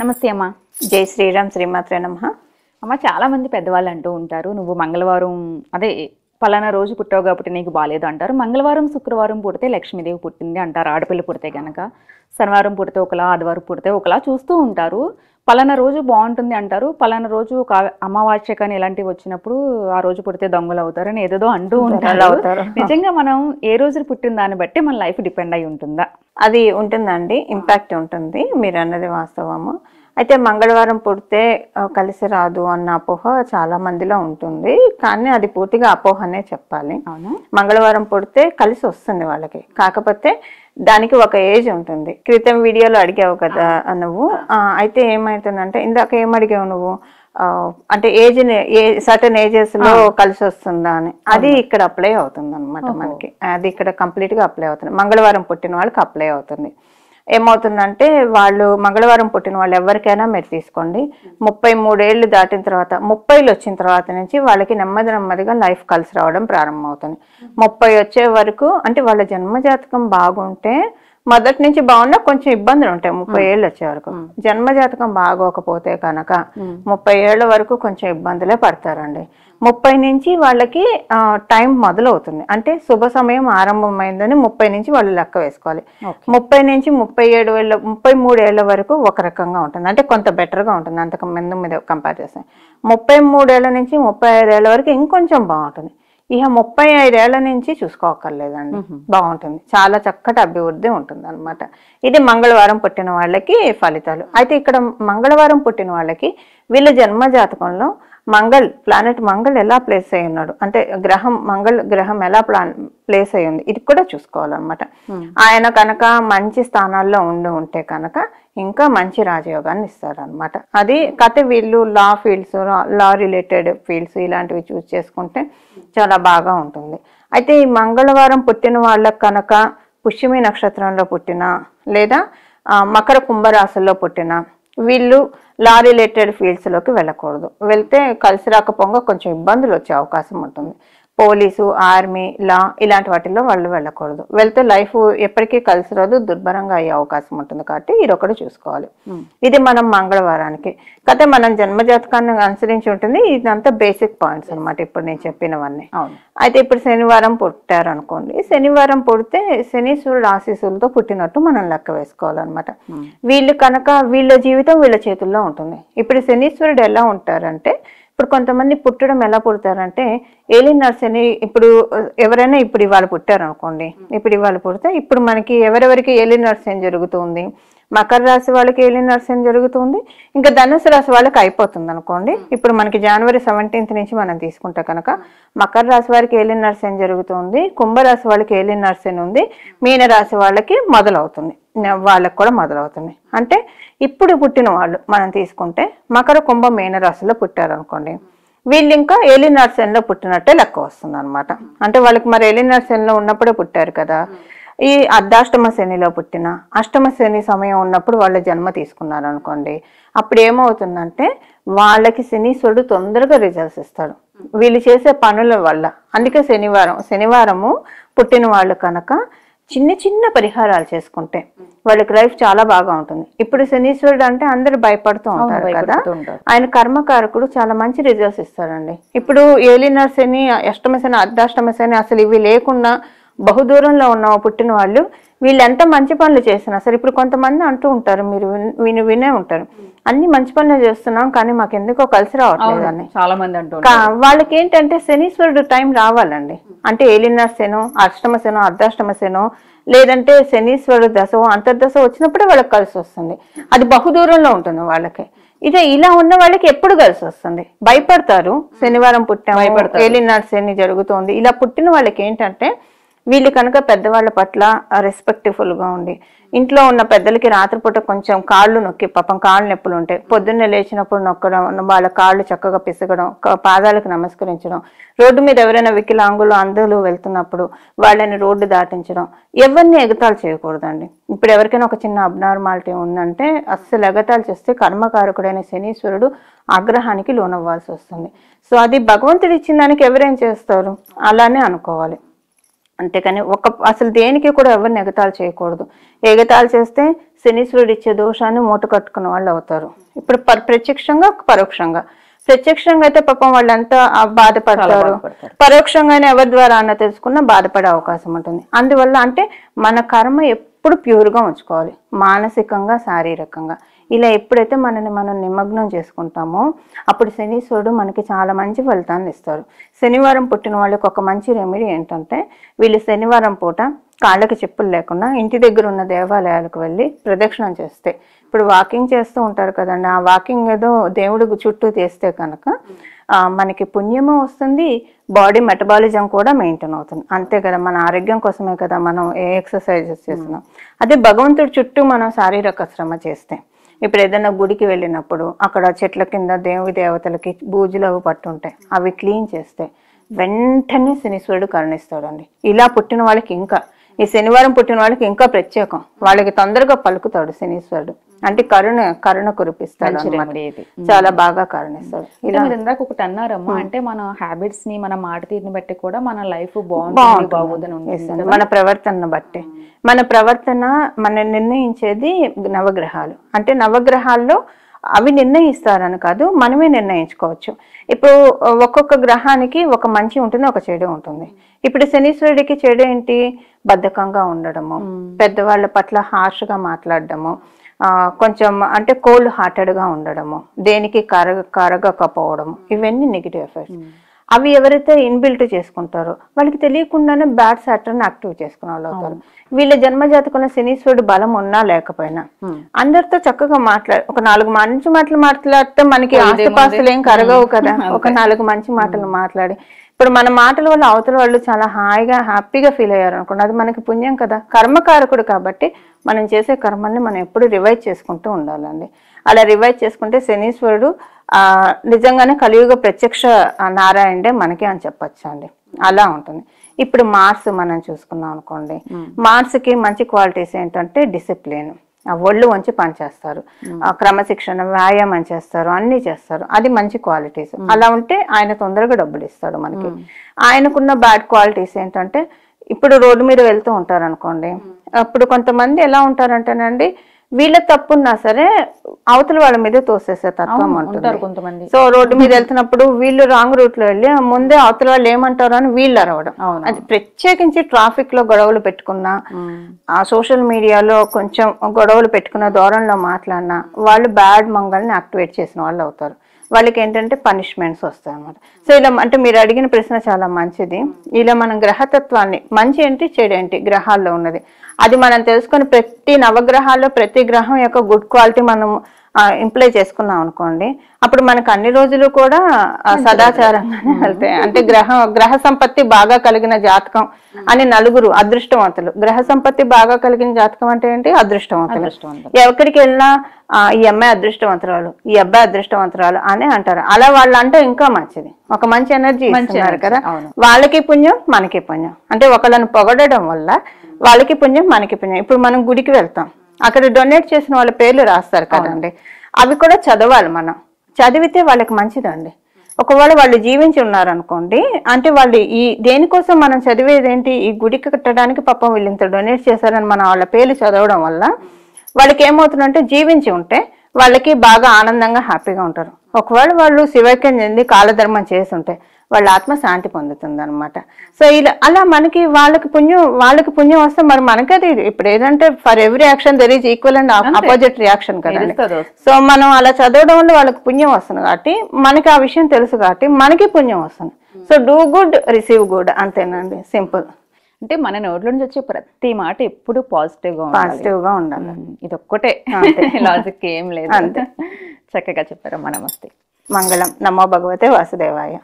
నమస్తే అమ్మ జై శ్రీరామ్ శ్రీమాత్రే నమ అమ్మ చాలామంది పెద్దవాళ్ళు అంటూ ఉంటారు నువ్వు మంగళవారం అదే పలానా రోజు పుట్టావు కాబట్టి నీకు బాగాలేదు అంటారు మంగళవారం శుక్రవారం పుడితే లక్ష్మీదేవి పుట్టింది అంటారు ఆడపిల్ల పుడితే కనుక శనివారం పుడితే ఒకలా ఆదివారం పుడితే ఒకలా చూస్తూ ఉంటారు పలానా రోజు బాగుంటుంది అంటారు పలానా రోజు ఒక అమావాస్య కానీ ఇలాంటివి వచ్చినప్పుడు ఆ రోజు పుడితే దొంగలు అని ఏదేదో అంటూ ఉంటారు నిజంగా మనం ఏ రోజు పుట్టిన దాన్ని బట్టి మన లైఫ్ డిపెండ్ అయి ఉంటుందా అది ఉంటుందండి ఇంపాక్ట్ ఉంటుంది మీరు అన్నది వాస్తవము అయితే మంగళవారం పుడితే కలిసి రాదు అన్న అపోహ చాలా మందిలో ఉంటుంది కానీ అది పూర్తిగా అపోహనే చెప్పాలి అవును మంగళవారం పుడితే కలిసి వస్తుంది వాళ్ళకి కాకపోతే దానికి ఒక ఏజ్ ఉంటుంది క్రితం వీడియోలో అడిగావు కదా నువ్వు అయితే ఏమవుతుందంటే ఇందాక ఏం అడిగావు నువ్వు అంటే ఏజ్ సర్టన్ ఏజెస్ లో కలిసి వస్తుందా అని అది ఇక్కడ అప్లై అవుతుంది అనమాట మనకి అది ఇక్కడ కంప్లీట్ గా అప్లై అవుతుంది మంగళవారం పుట్టిన వాళ్ళకి అప్లై అవుతుంది ఏమవుతుందంటే వాళ్ళు మంగళవారం పుట్టిన వాళ్ళు ఎవరికైనా మీరు తీసుకోండి ముప్పై మూడేళ్ళు దాటిన తర్వాత ముప్పైలు వచ్చిన తర్వాత నుంచి వాళ్ళకి నెమ్మది నెమ్మదిగా లైఫ్ కలిసి రావడం ప్రారంభమవుతుంది ముప్పై వచ్చే వరకు అంటే వాళ్ళ జన్మజాతకం బాగుంటే మొదటి నుంచి బాగున్నా కొంచెం ఇబ్బందులు ఉంటాయి ముప్పై ఏళ్ళు వచ్చే వరకు జన్మజాతకం బాగోకపోతే కనుక ముప్పై ఏళ్ళ వరకు కొంచెం ఇబ్బందులే పడతారండి ముప్పై నుంచి వాళ్ళకి టైం మొదలవుతుంది అంటే శుభ సమయం ఆరంభమైందని ముప్పై నుంచి వాళ్ళు లెక్క వేసుకోవాలి ముప్పై నుంచి ముప్పై ఏడు ఏళ్ళ ముప్పై మూడు ఏళ్ళ వరకు ఒక రకంగా ఉంటుంది అంటే కొంత బెటర్గా ఉంటుంది అంతకు ముందు మీద కంపేర్ చేస్తే ముప్పై మూడేళ్ళ నుంచి ముప్పై ఐదేళ్ళ వరకు ఇంకొంచెం బాగుంటుంది ఇక ముప్పై ఐదేళ్ల నుంచి చూసుకోకర్లేదండి బాగుంటుంది చాలా చక్కటి అభివృద్ధి ఉంటుంది అనమాట ఇది మంగళవారం పుట్టిన వాళ్ళకి ఫలితాలు అయితే ఇక్కడ మంగళవారం పుట్టిన వాళ్ళకి వీళ్ళ జన్మ జాతకంలో మంగళ్ ప్లానెట్ మంగళ్ ఎలా ప్లేస్ అయి ఉన్నాడు అంటే గ్రహం మంగళ్ గ్రహం ఎలా ప్లాన్ ప్లేస్ అయి ఉంది ఇది కూడా చూసుకోవాలన్నమాట hmm. ఆయన కనుక మంచి స్థానాల్లో ఉండి ఉంటే కనుక ఇంకా మంచి రాజయోగాన్ని ఇస్తారనమాట అది కథ వీళ్ళు law fields law related fields ఇలాంటివి చూస్ చేసుకుంటే చాలా బాగా ఉంటుంది అయితే ఈ మంగళవారం పుట్టిన వాళ్ళకు కనుక పుష్యమి నక్షత్రంలో పుట్టిన లేదా మకర కుంభరాశుల్లో పుట్టిన వీళ్ళు లా రిలేటెడ్ ఫీల్డ్స్లోకి వెళ్ళకూడదు వెళ్తే కలిసి రాకపోగా కొంచెం ఇబ్బందులు వచ్చే అవకాశం ఉంటుంది పోలీసు ఆర్మీ లా ఇలాంటి వాటిల్లో వాళ్ళు వెళ్ళకూడదు వెళ్తే లైఫ్ ఎప్పటికీ కలిసి రాదు దుర్భరంగా అయ్యే అవకాశం ఉంటుంది కాబట్టి ఇది ఒకటి చూసుకోవాలి ఇది మనం మంగళవారానికి కాకపోతే మనం జన్మజాతకాన్ని అనుసరించి ఉంటుంది ఇదంతా బేసిక్ పాయింట్స్ అనమాట ఇప్పుడు నేను చెప్పినవన్నీ అయితే ఇప్పుడు శనివారం పుట్టారు అనుకోండి శనివారం పుడితే శనీశ్వరుడు ఆశీస్సులతో పుట్టినట్టు మనం లెక్క వేసుకోవాలన్నమాట వీళ్ళు కనుక వీళ్ళ జీవితం వీళ్ళ చేతుల్లో ఉంటుంది ఇప్పుడు శనీశ్వరుడు ఎలా ఉంటారంటే ఇప్పుడు కొంతమంది పుట్టడం ఎలా పుడతారంటే ఏలియన్ నర్సరీ ఇప్పుడు ఎవరైనా ఇప్పుడు ఇవాళ పుట్టారు అనుకోండి ఇప్పుడు ఇవాళ పుడితే ఇప్పుడు మనకి ఎవరెవరికి ఏలియన్ నర్సరీ జరుగుతుంది మకర రాశి వాళ్ళకి ఏలియన్ నర్సరీ జరుగుతుంది ఇంకా ధనుసు రాశి వాళ్ళకి అయిపోతుంది అనుకోండి ఇప్పుడు మనకి జనవరి సెవెంటీన్త్ నుంచి మనం తీసుకుంటే కనుక మకర రాశి వారికి ఏలియన్ నర్సరీ జరుగుతుంది కుంభరాశి వాళ్ళకి ఏలియన్ నర్సరీ ఉంది మీనరాశి వాళ్ళకి మొదలవుతుంది వాళ్ళకు కూడా మొదలవుతున్నాయి అంటే ఇప్పుడు పుట్టిన వాళ్ళు మనం తీసుకుంటే మకర కుంభ మీనరాశిలో పుట్టారు అనుకోండి వీళ్ళు ఇంకా ఏలినార్ నర్సెన్లో పుట్టినట్టే లెక్క వస్తుంది అనమాట అంటే వాళ్ళకి మరి ఏలినార్ నర్సెన్లో ఉన్నప్పుడే పుట్టారు కదా ఈ అర్ధాష్టమ శనిలో పుట్టిన అష్టమ శని సమయం ఉన్నప్పుడు వాళ్ళ జన్మ తీసుకున్నారు అనుకోండి అప్పుడు ఏమవుతుందంటే వాళ్ళకి శనీశ్వరుడు తొందరగా రిజల్ట్స్ ఇస్తాడు వీళ్ళు చేసే పనుల వల్ల అందుకే శనివారం శనివారము పుట్టిన వాళ్ళు కనుక చిన్న చిన్న పరిహారాలు చేసుకుంటే వాళ్ళకి లైఫ్ చాలా బాగా ఉంటుంది ఇప్పుడు శనీశ్వరుడు అంటే అందరు భయపడుతూ ఉంటారు కదా ఆయన కర్మకారకుడు చాలా మంచి రిజల్ట్స్ ఇస్తారండి ఇప్పుడు ఏలినర్ శని అష్టమశని అర్ధాష్టమశని అసలు ఇవి లేకుండా బహుదూరంలో ఉన్న పుట్టిన వాళ్ళు వీళ్ళెంత మంచి పనులు చేసినా సరే ఇప్పుడు కొంతమంది అంటూ ఉంటారు మీరు విని వినే ఉంటారు అన్ని మంచి పనులు చేస్తున్నాం కానీ మాకు ఎందుకో కలిసి రావట్లేదు అని చాలా మంది అంటారు వాళ్ళకి ఏంటంటే శనీశ్వరుడు టైం రావాలండి అంటే ఏలినా శనో అష్టమ శనో అర్ధాష్టమ శనో లేదంటే శనీశ్వరుడు దశో అంతర్దశ వచ్చినప్పుడే వాళ్ళకి కలిసి వస్తుంది అది బహుదూరంలో ఉంటుంది వాళ్ళకి ఇదే ఇలా ఉన్న వాళ్ళకి ఎప్పుడు కలిసి వస్తుంది భయపడతారు శనివారం భయపడతారు ఏలినాడు శని జరుగుతోంది ఇలా పుట్టిన వాళ్ళకి ఏంటంటే వీళ్ళు కనుక పెద్దవాళ్ళ పట్ల రెస్పెక్ట్ఫుల్గా ఉండి ఇంట్లో ఉన్న పెద్దలకి రాత్రిపూట కొంచెం కాళ్ళు నొక్కి పాపం కాళ్ళు నొప్పులు ఉంటాయి పొద్దున్నే లేచినప్పుడు నొక్కడం వాళ్ళ కాళ్ళు చక్కగా పిసగడం పాదాలకు నమస్కరించడం రోడ్డు మీద ఎవరైనా వికలాంగులు అందరూ వెళ్తున్నప్పుడు వాళ్ళని రోడ్డు దాటించడం ఎవరిని ఎగతాలు చేయకూడదండి ఇప్పుడు ఎవరికైనా ఒక చిన్న అబ్నార్మాలిటీ ఉందంటే అస్సలు ఎగతాలు చేస్తే కర్మకారకుడైన శనీశ్వరుడు ఆగ్రహానికి లోనవ్వాల్సి వస్తుంది సో అది భగవంతుడు ఇచ్చిన దానికి ఎవరేం చేస్తారు అలానే అనుకోవాలి అంతేకాని ఒక అసలు దేనికి కూడా ఎవరిని ఎగతాలు చేయకూడదు ఎగతాలు చేస్తే శనీశ్వరుడు ఇచ్చే దోషాన్ని మూట కట్టుకున్న వాళ్ళు అవుతారు ఇప్పుడు ప్రత్యక్షంగా పరోక్షంగా ప్రత్యక్షంగా అయితే పాపం వాళ్ళంతా బాధపడతారు పరోక్షంగానే ఎవరి ద్వారా అన్న తెలుసుకున్నా బాధపడే అవకాశం ఉంటుంది అందువల్ల అంటే మన కర్మ ఎప్పుడు ప్యూర్గా ఉంచుకోవాలి మానసికంగా శారీరకంగా ఇలా ఎప్పుడైతే మనని మనం నిమగ్నం చేసుకుంటామో అప్పుడు శనీశ్వరుడు మనకి చాలా మంచి ఫలితాన్ని ఇస్తారు శనివారం పుట్టిన వాళ్ళకి ఒక మంచి రెమెడీ ఏంటంటే వీళ్ళు శనివారం పూట కాళ్ళకి చెప్పులు లేకుండా ఇంటి దగ్గర ఉన్న దేవాలయాలకు వెళ్ళి ప్రదక్షిణం చేస్తే ఇప్పుడు వాకింగ్ చేస్తూ ఉంటారు కదండి ఆ వాకింగ్ ఏదో దేవుడు చుట్టూ తీస్తే కనుక మనకి పుణ్యము వస్తుంది బాడీ మెటబాలిజం కూడా మెయింటైన్ అవుతుంది అంతే కదా మన ఆరోగ్యం కోసమే కదా మనం ఏ ఎక్సర్సైజెస్ చేస్తున్నాం అదే భగవంతుడి చుట్టూ మనం శారీరక శ్రమ చేస్తే ఇప్పుడు ఏదైనా గుడికి వెళ్ళినప్పుడు అక్కడ చెట్ల కింద దేవి దేవతలకి బూజులు అవి పట్టుంటాయి అవి క్లీన్ చేస్తే వెంటనే శనీశ్వరుడు కరుణిస్తాడండి ఇలా పుట్టిన వాళ్ళకి ఇంకా ఈ శనివారం పుట్టిన వాళ్ళకి ఇంకా ప్రత్యేకం వాళ్ళకి తొందరగా పలుకుతాడు శనీశ్వరుడు అంటే కరుణ కరుణ కురిపిస్తాడు చాలా బాగా కరుణిస్తాడు ఇలా ఇందాక ఒకటి అన్నారమ్మా అంటే మన హ్యాబిట్స్ ని మన మాట తీరుని బట్టి కూడా మన లైఫ్ బాగుంటుంది బాగుందని మన ప్రవర్తన బట్టి మన ప్రవర్తన మన నిర్ణయించేది నవగ్రహాలు అంటే నవగ్రహాల్లో అవి నిర్ణయిస్తారని కాదు మనమే నిర్ణయించుకోవచ్చు ఇప్పుడు ఒక్కొక్క గ్రహానికి ఒక మంచి ఉంటుంది ఒక చెడు ఉంటుంది ఇప్పుడు శనీశ్వరుడికి చెడు ఏంటి బద్ధకంగా ఉండడము పెద్దవాళ్ళ పట్ల హార్ష్గా మాట్లాడడము కొంచెం అంటే కోల్డ్ హార్టెడ్గా ఉండడము దేనికి కర కరగకపోవడము ఇవన్నీ నెగిటివ్ ఎఫెక్ట్స్ అవి ఎవరైతే ఇన్బిల్ట్ చేసుకుంటారో వాళ్ళకి తెలియకుండానే బ్యాడ్ సాటర్న్ యాక్టివ్ చేసుకునే వాళ్ళు అవుతారు వీళ్ళ జన్మజాతకున్న శనీశ్వరుడు బలం ఉన్నా లేకపోయినా hmm. అందరితో చక్కగా మాట్లాడ ఒక నాలుగు మంచి మాటలు మాట్లాడితే మనకి ఆస్తిపాస్తులు ఏం కరగవు hmm. కదా hmm. ఒక నాలుగు మంచి మాటలు మాట్లాడి ఇప్పుడు మన మాటల వల్ల అవతల వాళ్ళు చాలా హాయిగా హ్యాపీగా ఫీల్ అయ్యారు అనుకోండి అది మనకి పుణ్యం కదా కర్మకారకుడు కాబట్టి మనం చేసే కర్మల్ని మనం ఎప్పుడు రివైజ్ చేసుకుంటూ ఉండాలండి అలా రివైజ్ చేసుకుంటే శనీశ్వరుడు ఆ నిజంగానే కలియుగ ప్రత్యక్ష నారాయణే మనకి అని చెప్పచ్చు అలా ఉంటుంది ఇప్పుడు మార్స్ మనం చూసుకున్నాం అనుకోండి మార్స్కి hmm. మంచి క్వాలిటీస్ ఏంటంటే డిసిప్లిన్ ఒళ్ళు వంచి పనిచేస్తారు hmm. క్రమశిక్షణ వ్యాయామం చేస్తారు అన్ని చేస్తారు అది మంచి క్వాలిటీస్ hmm. అలా ఉంటే ఆయన తొందరగా డబ్బులు ఇస్తాడు మనకి ఆయనకున్న బ్యాడ్ క్వాలిటీస్ ఏంటంటే ఇప్పుడు రోడ్డు మీద వెళ్తూ ఉంటారు అనుకోండి అప్పుడు కొంతమంది ఎలా ఉంటారంటేనండి వీళ్ళ తప్పున్నా సరే అవతల వాళ్ళ మీద తోసేసే తత్వం అంటారు కొంతమంది సో రోడ్డు మీద వెళ్తున్నప్పుడు వీళ్ళు రాంగ్ రూట్ లో వెళ్ళి ముందే అవతల వాళ్ళు ఏమంటారు అని వీళ్ళు అరవడం అది ప్రత్యేకించి ట్రాఫిక్ లో గొడవలు పెట్టుకున్నా ఆ సోషల్ మీడియాలో కొంచెం గొడవలు పెట్టుకున్న ధోరణిలో మాట్లాడినా వాళ్ళు బ్యాడ్ మంగల్ని యాక్టివేట్ చేసిన వాళ్ళు అవుతారు వాళ్ళకి ఏంటంటే పనిష్మెంట్స్ వస్తాయి అనమాట సో ఇలా అంటే మీరు అడిగిన ప్రశ్న చాలా మంచిది ఇలా మనం గ్రహతత్వాన్ని మంచి ఏంటి చెడు ఏంటి గ్రహాల్లో ఉన్నది అది మనం తెలుసుకుని ప్రతి నవగ్రహాల్లో ప్రతి గ్రహం యొక్క గుడ్ క్వాలిటీ మనం ఇంప్లై చేసుకున్నాం అనుకోండి అప్పుడు మనకు అన్ని రోజులు కూడా సదాచారంగానే వెళ్తాయి అంటే గ్రహం గ్రహ సంపత్తి బాగా కలిగిన జాతకం అని నలుగురు అదృష్టవంతులు గ్రహ సంపత్తి బాగా కలిగిన జాతకం అంటే ఏంటి అదృష్టవంతులు ఎక్కడికి వెళ్ళినా ఈ అమ్మాయి అదృష్టవంతురాలు ఈ అబ్బాయి అదృష్టవంతురాలు అని అంటారు అలా వాళ్ళు అంటే ఇంకా మంచిది ఒక మంచి ఎనర్జీ ఇస్తున్నారు కదా వాళ్ళకి పుణ్యం మనకి పుణ్యం అంటే ఒకళ్ళని పొగడడం వల్ల వాళ్ళకి పుణ్యం మనకి పుణ్యం ఇప్పుడు మనం గుడికి వెళ్తాం అక్కడ డొనేట్ చేసిన వాళ్ళ పేర్లు రాస్తారు కదండి అవి కూడా చదవాలి మనం చదివితే వాళ్ళకి మంచిదండి ఒకవేళ వాళ్ళు జీవించి ఉన్నారనుకోండి అంటే వాళ్ళు ఈ దేనికోసం మనం చదివేది ఏంటి ఈ గుడికి కట్టడానికి పాపం వీళ్ళు ఇంత డొనేట్ చేశారని మనం వాళ్ళ పేర్లు చదవడం వల్ల వాళ్ళకి ఏమవుతుందంటే జీవించి ఉంటే వాళ్ళకి బాగా ఆనందంగా హ్యాపీగా ఉంటారు ఒకవేళ వాళ్ళు శివైక్యం చెంది కాలధర్మం చేసి ఉంటే వాళ్ళ ఆత్మ శాంతి పొందుతుంది అనమాట సో ఇలా అలా మనకి వాళ్ళకి పుణ్యం వాళ్ళకి పుణ్యం వస్తే మరి మనకది ఇప్పుడు ఏదంటే for every action there is equal and opposite reaction కదండి సో మనం అలా చదవడం వల్ల వాళ్ళకి పుణ్యం వస్తుంది కాబట్టి మనకి ఆ విషయం తెలుసు కాబట్టి మనకి పుణ్యం వస్తుంది so do good receive good అంతేనండి సింపుల్ అంటే మన నోట్లో నుంచి వచ్చే ప్రతి మాట ఎప్పుడు పాజిటివ్ పాజిటివ్ గా ఉండాలి ఇది ఒక్కటే లాజిక్ ఏం లేదు అంతే చక్కగా చెప్పారు నమస్తే మంగళం నమో భగవతే వాసుదేవాయ